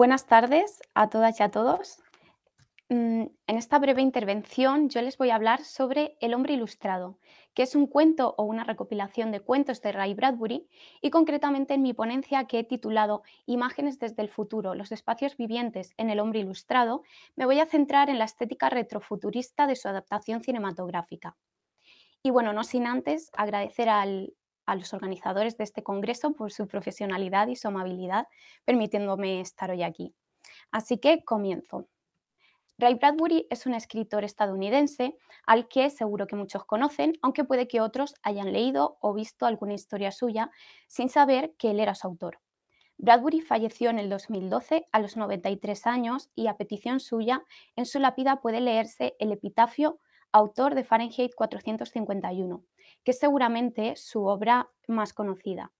Buenas tardes a todas y a todos. Mm, en esta breve intervención yo les voy a hablar sobre El hombre ilustrado, que es un cuento o una recopilación de cuentos de Ray Bradbury y concretamente en mi ponencia que he titulado Imágenes desde el futuro, los espacios vivientes en el hombre ilustrado, me voy a centrar en la estética retrofuturista de su adaptación cinematográfica. Y bueno, no sin antes agradecer al a los organizadores de este congreso por su profesionalidad y su amabilidad, permitiéndome estar hoy aquí. Así que comienzo. Ray Bradbury es un escritor estadounidense al que seguro que muchos conocen, aunque puede que otros hayan leído o visto alguna historia suya sin saber que él era su autor. Bradbury falleció en el 2012 a los 93 años y a petición suya en su lápida puede leerse el epitafio autor de Fahrenheit 451, que es seguramente su obra más conocida.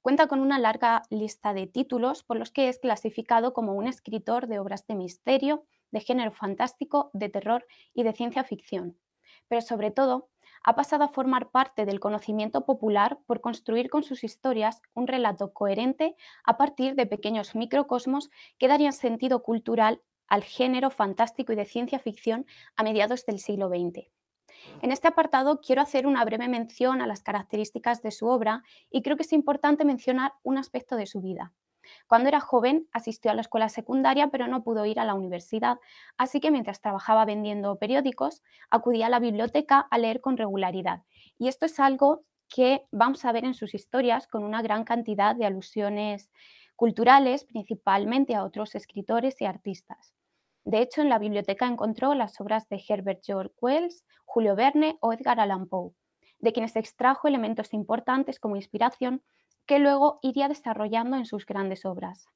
Cuenta con una larga lista de títulos por los que es clasificado como un escritor de obras de misterio, de género fantástico, de terror y de ciencia ficción. Pero sobre todo, ha pasado a formar parte del conocimiento popular por construir con sus historias un relato coherente a partir de pequeños microcosmos que darían sentido cultural al género fantástico y de ciencia ficción a mediados del siglo XX. En este apartado quiero hacer una breve mención a las características de su obra y creo que es importante mencionar un aspecto de su vida. Cuando era joven asistió a la escuela secundaria pero no pudo ir a la universidad, así que mientras trabajaba vendiendo periódicos acudía a la biblioteca a leer con regularidad. Y esto es algo que vamos a ver en sus historias con una gran cantidad de alusiones culturales, principalmente a otros escritores y artistas. De hecho, en la biblioteca encontró las obras de Herbert George Wells, Julio Verne o Edgar Allan Poe, de quienes extrajo elementos importantes como inspiración que luego iría desarrollando en sus grandes obras.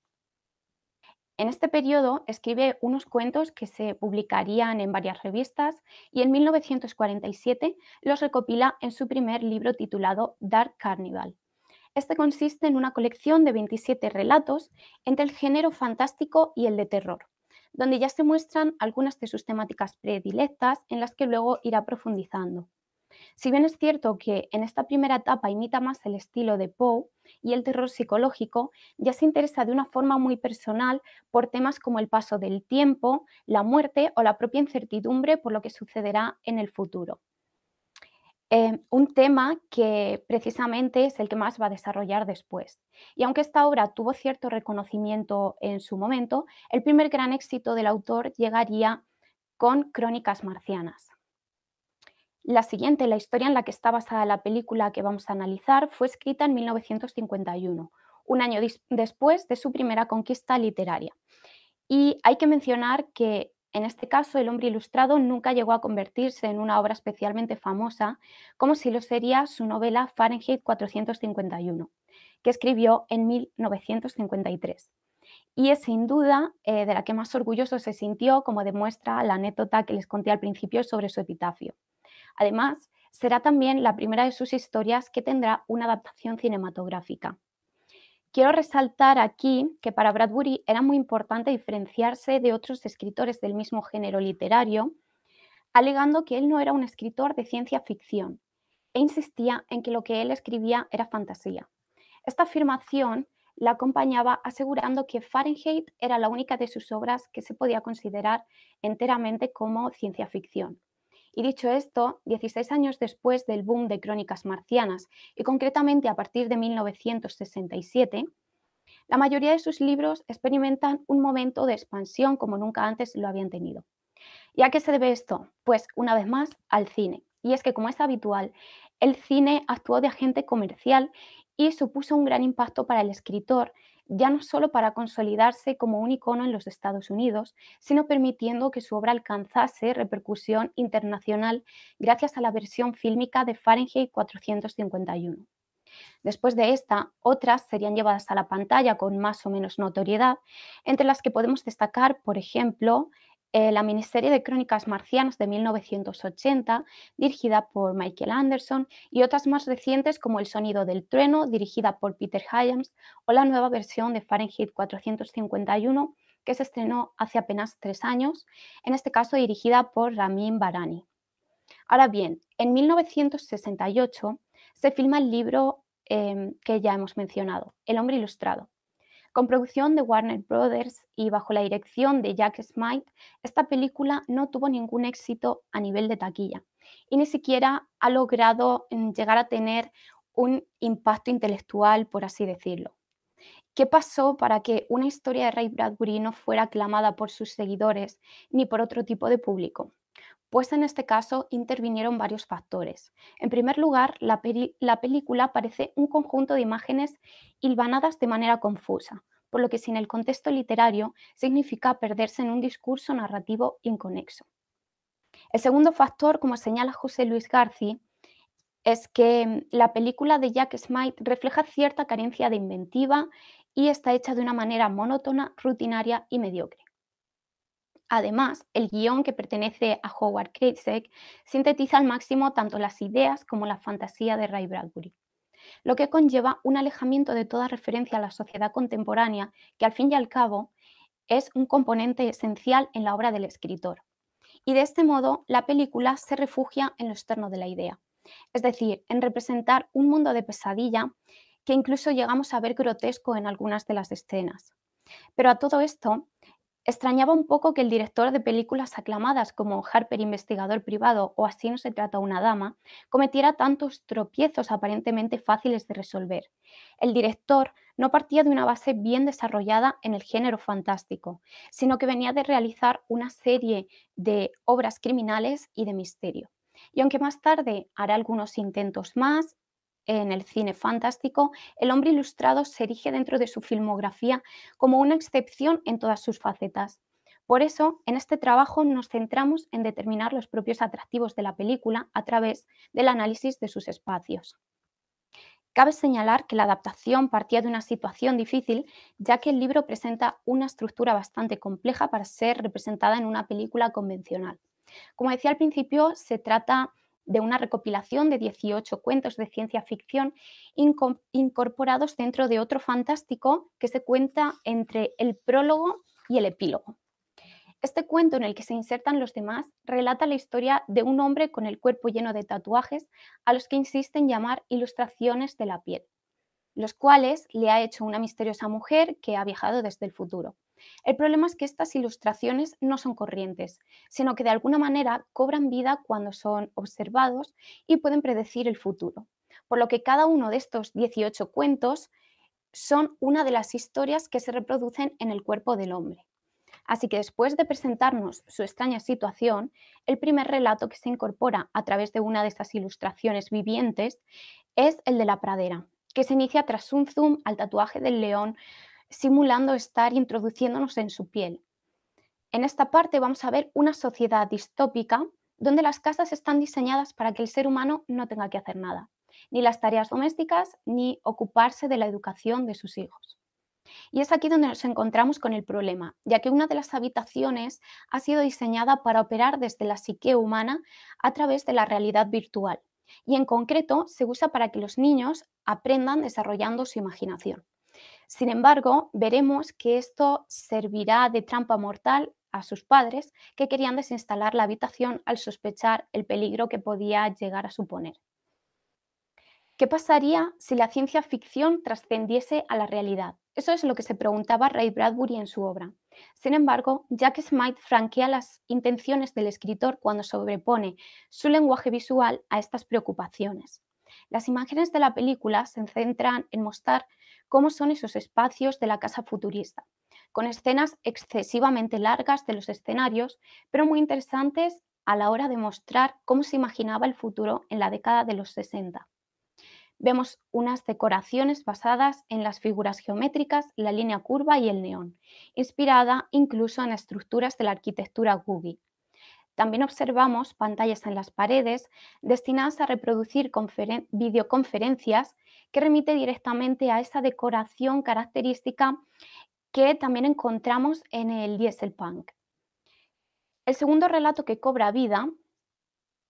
En este periodo escribe unos cuentos que se publicarían en varias revistas y en 1947 los recopila en su primer libro titulado Dark Carnival. Este consiste en una colección de 27 relatos entre el género fantástico y el de terror donde ya se muestran algunas de sus temáticas predilectas en las que luego irá profundizando. Si bien es cierto que en esta primera etapa imita más el estilo de Poe y el terror psicológico, ya se interesa de una forma muy personal por temas como el paso del tiempo, la muerte o la propia incertidumbre por lo que sucederá en el futuro. Eh, un tema que precisamente es el que más va a desarrollar después. Y aunque esta obra tuvo cierto reconocimiento en su momento, el primer gran éxito del autor llegaría con Crónicas Marcianas. La siguiente, la historia en la que está basada la película que vamos a analizar, fue escrita en 1951, un año después de su primera conquista literaria. Y hay que mencionar que en este caso, El hombre ilustrado nunca llegó a convertirse en una obra especialmente famosa, como si lo sería su novela Fahrenheit 451, que escribió en 1953. Y es sin duda eh, de la que más orgulloso se sintió, como demuestra la anécdota que les conté al principio sobre su epitafio. Además, será también la primera de sus historias que tendrá una adaptación cinematográfica. Quiero resaltar aquí que para Bradbury era muy importante diferenciarse de otros escritores del mismo género literario, alegando que él no era un escritor de ciencia ficción e insistía en que lo que él escribía era fantasía. Esta afirmación la acompañaba asegurando que Fahrenheit era la única de sus obras que se podía considerar enteramente como ciencia ficción. Y dicho esto, 16 años después del boom de Crónicas Marcianas, y concretamente a partir de 1967, la mayoría de sus libros experimentan un momento de expansión como nunca antes lo habían tenido. ¿Y a qué se debe esto? Pues una vez más al cine. Y es que como es habitual, el cine actuó de agente comercial y supuso un gran impacto para el escritor ya no solo para consolidarse como un icono en los Estados Unidos, sino permitiendo que su obra alcanzase repercusión internacional gracias a la versión fílmica de Fahrenheit 451. Después de esta, otras serían llevadas a la pantalla con más o menos notoriedad, entre las que podemos destacar, por ejemplo, eh, la miniserie de Crónicas Marcianas de 1980, dirigida por Michael Anderson, y otras más recientes como El Sonido del Trueno, dirigida por Peter Hyams, o la nueva versión de Fahrenheit 451, que se estrenó hace apenas tres años, en este caso dirigida por Ramin Barani. Ahora bien, en 1968 se filma el libro eh, que ya hemos mencionado, El hombre ilustrado, con producción de Warner Brothers y bajo la dirección de Jack Smythe, esta película no tuvo ningún éxito a nivel de taquilla y ni siquiera ha logrado mm, llegar a tener un impacto intelectual, por así decirlo. ¿Qué pasó para que una historia de Ray Bradbury no fuera aclamada por sus seguidores ni por otro tipo de público? pues en este caso intervinieron varios factores. En primer lugar, la, película parece un conjunto de imágenes hilvanadas de manera confusa, por lo que sin el contexto literario significa perderse en un discurso narrativo inconexo. El segundo factor, como señala José Luis García, es que mm, la película de Jack Smite refleja cierta carencia de inventiva y está hecha de una manera monótona, rutinaria y mediocre. Además, el guión que pertenece a Howard Craigseck sintetiza al máximo tanto las ideas como la fantasía de Ray Bradbury, lo que conlleva un alejamiento de toda referencia a la sociedad contemporánea que al fin y al cabo es un componente esencial en la obra del escritor. Y de este modo, la película se refugia en lo externo de la idea, es decir, en representar un mundo de pesadilla que incluso llegamos a ver grotesco en algunas de las escenas. Pero a todo esto, Extrañaba un poco que el director de películas aclamadas como Harper Investigador Privado o Así no se trata una dama cometiera tantos tropiezos aparentemente fáciles de resolver. El director no partía de una base bien desarrollada en el género fantástico, sino que venía de realizar una serie de obras criminales y de misterio. Y aunque más tarde hará algunos intentos más en el cine fantástico, el hombre ilustrado se erige dentro de su filmografía como una excepción en todas sus facetas. Por eso, en este trabajo nos centramos en determinar los propios atractivos de la película a través del análisis de sus espacios. Cabe señalar que la adaptación partía de una situación difícil, ya que el libro presenta una estructura bastante compleja para ser representada en una película convencional. Como decía al principio, se trata de una recopilación de 18 cuentos de ciencia ficción incorporados dentro de otro fantástico que se cuenta entre el prólogo y el epílogo. Este cuento en el que se insertan los demás relata la historia de un hombre con el cuerpo lleno de tatuajes a los que insisten llamar ilustraciones de la piel, los cuales le ha hecho una misteriosa mujer que ha viajado desde el futuro. El problema es que estas ilustraciones no son corrientes, sino que de alguna manera cobran vida cuando son observados y pueden predecir el futuro. Por lo que cada uno de estos 18 cuentos son una de las historias que se reproducen en el cuerpo del hombre. Así que después de presentarnos su extraña situación, el primer relato que se incorpora a través de una de estas ilustraciones vivientes es el de la pradera, que se inicia tras un zoom al tatuaje del león simulando estar introduciéndonos en su piel. En esta parte vamos a ver una sociedad distópica donde las casas están diseñadas para que el ser humano no tenga que hacer nada, ni las tareas domésticas, ni ocuparse de la educación de sus hijos. Y es aquí donde nos encontramos con el problema, ya que una de las habitaciones ha sido diseñada para operar desde la psique humana a través de la realidad virtual, y en concreto se usa para que los niños aprendan desarrollando su imaginación. Sin embargo, veremos que esto servirá de trampa mortal a sus padres que querían desinstalar la habitación al sospechar el peligro que podía llegar a suponer. ¿Qué pasaría si la ciencia ficción trascendiese a la realidad? Eso es lo que se preguntaba Ray Bradbury en su obra. Sin embargo, Jack Smythe franquea las intenciones del escritor cuando sobrepone su lenguaje visual a estas preocupaciones. Las imágenes de la película se centran en mostrar cómo son esos espacios de la casa futurista, con escenas excesivamente largas de los escenarios, pero muy interesantes a la hora de mostrar cómo se imaginaba el futuro en la década de los 60. Vemos unas decoraciones basadas en las figuras geométricas, la línea curva y el neón, inspirada incluso en estructuras de la arquitectura Gugi. También observamos pantallas en las paredes destinadas a reproducir videoconferencias que remite directamente a esa decoración característica que también encontramos en el Dieselpunk. El segundo relato que cobra vida,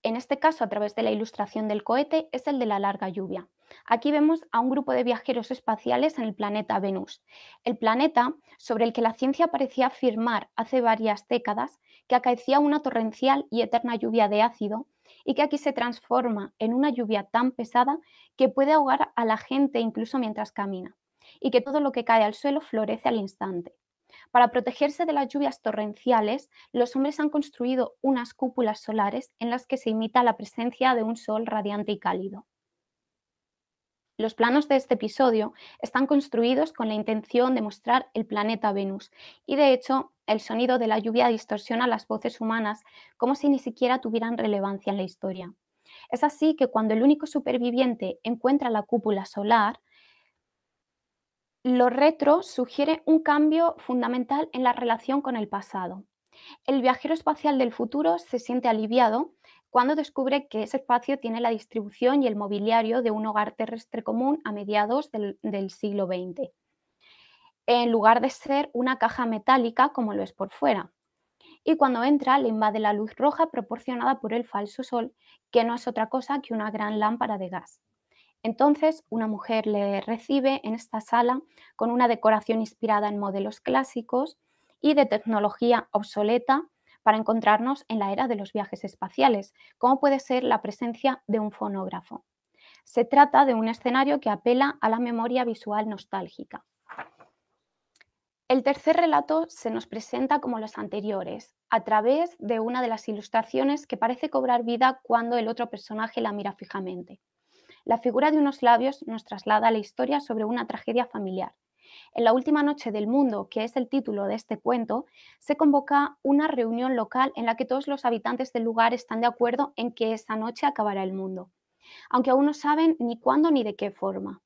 en este caso a través de la ilustración del cohete, es el de la larga lluvia. Aquí vemos a un grupo de viajeros espaciales en el planeta Venus, el planeta sobre el que la ciencia parecía afirmar hace varias décadas que acaecía una torrencial y eterna lluvia de ácido y que aquí se transforma en una lluvia tan pesada que puede ahogar a la gente incluso mientras camina, y que todo lo que cae al suelo florece al instante. Para protegerse de las lluvias torrenciales, los hombres han construido unas cúpulas solares en las que se imita la presencia de un sol radiante y cálido. Los planos de este episodio están construidos con la intención de mostrar el planeta Venus y de hecho el sonido de la lluvia distorsiona las voces humanas como si ni siquiera tuvieran relevancia en la historia. Es así que cuando el único superviviente encuentra la cúpula solar, lo retro sugiere un cambio fundamental en la relación con el pasado. El viajero espacial del futuro se siente aliviado cuando descubre que ese espacio tiene la distribución y el mobiliario de un hogar terrestre común a mediados del, siglo XX, en lugar de ser una caja metálica como lo es por fuera. Y cuando entra le invade la luz roja proporcionada por el falso sol, que no es otra cosa que una gran lámpara de gas. Entonces, una mujer le recibe en esta sala con una decoración inspirada en modelos clásicos y de tecnología obsoleta para encontrarnos en la era de los viajes espaciales, como puede ser la presencia de un fonógrafo. Se trata de un escenario que apela a la memoria visual nostálgica. El tercer relato se nos presenta como los anteriores, a través de una de las ilustraciones que parece cobrar vida cuando el otro personaje la mira fijamente. La figura de unos labios nos traslada a la historia sobre una tragedia familiar. En la última noche del mundo, que es el título de este cuento, se convoca una reunión local en la que todos los habitantes del lugar están de acuerdo en que esa noche acabará el mundo, aunque aún no saben ni cuándo ni de qué forma.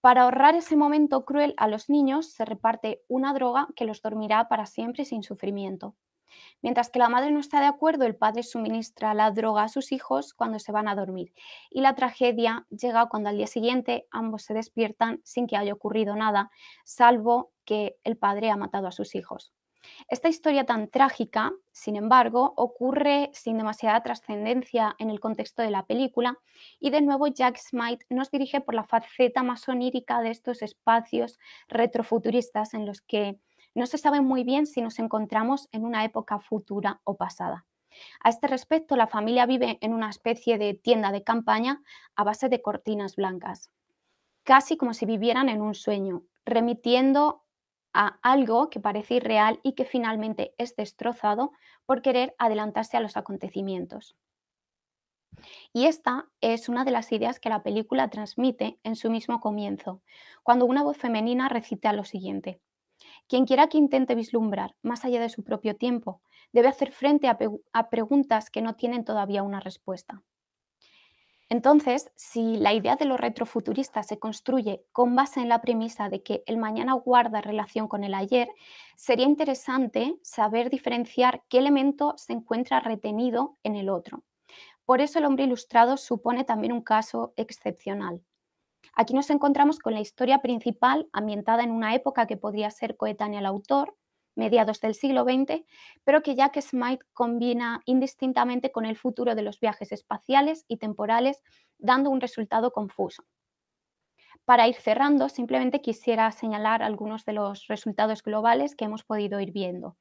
Para ahorrar ese momento cruel a los niños se reparte una droga que los dormirá para siempre sin sufrimiento. Mientras que la madre no está de acuerdo, el padre suministra la droga a sus hijos cuando se van a dormir. Y la tragedia llega cuando al día siguiente ambos se despiertan sin que haya ocurrido nada, salvo que el padre ha matado a sus hijos. Esta historia tan trágica, sin embargo, ocurre sin demasiada trascendencia en el contexto de la película y de nuevo Jack Smite nos dirige por la faceta más onírica de estos espacios retrofuturistas en los que no se sabe muy bien si nos encontramos en una época futura o pasada. A este respecto, la familia vive en una especie de tienda de campaña a base de cortinas blancas, casi como si vivieran en un sueño, remitiendo a algo que parece irreal y que finalmente es destrozado por querer adelantarse a los acontecimientos. Y esta es una de las ideas que la película transmite en su mismo comienzo, cuando una voz femenina recita lo siguiente. Quien quiera que intente vislumbrar más allá de su propio tiempo debe hacer frente a, preguntas que no tienen todavía una respuesta. Entonces, si la idea de lo retrofuturista se construye con base en la premisa de que el mañana guarda relación con el ayer, sería interesante saber diferenciar qué elemento se encuentra retenido en el otro. Por eso el hombre ilustrado supone también un caso excepcional. Aquí nos encontramos con la historia principal ambientada en una época que podría ser coetánea al autor, mediados del siglo XX, pero que Jack Smite combina indistintamente con el futuro de los viajes espaciales y temporales, dando un resultado confuso. Para ir cerrando, simplemente quisiera señalar algunos de los resultados globales que hemos podido ir viendo.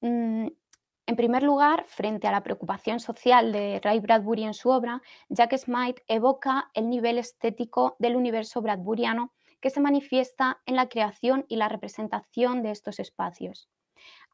Mm, en primer lugar, frente a la preocupación social de Ray Bradbury en su obra, Jack Smite evoca el nivel estético del universo bradburiano que se manifiesta en la creación y la representación de estos espacios.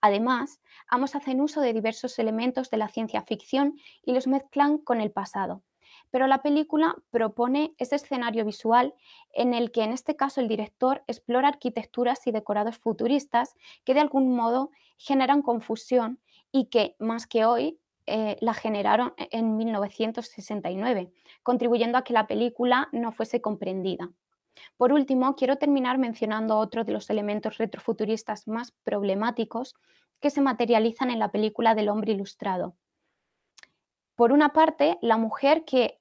Además, ambos hacen uso de diversos elementos de la ciencia ficción y los mezclan con el pasado. Pero la película propone ese escenario visual en el que en este caso el director explora arquitecturas y decorados futuristas que de algún modo generan confusión y que más que hoy eh, la generaron e-, en 1969, contribuyendo a que la película no fuese comprendida. Por último, quiero terminar mencionando otro de los elementos retrofuturistas más problemáticos que se materializan en la película del hombre ilustrado. Por una parte, la mujer que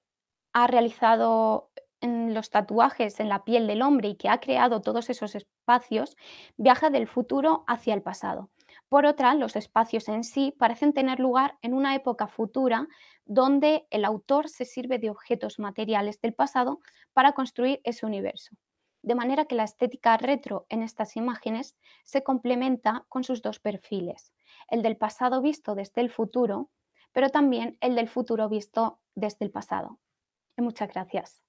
ha realizado los tatuajes en la piel del hombre y que ha creado todos esos espacios, viaja del futuro hacia el pasado, por otra, los espacios en sí parecen tener lugar en una época futura donde el autor se sirve de objetos materiales del pasado para construir ese universo. De manera que la estética retro en estas imágenes se complementa con sus dos perfiles, el del pasado visto desde el futuro, pero también el del futuro visto desde el pasado. muchas gracias.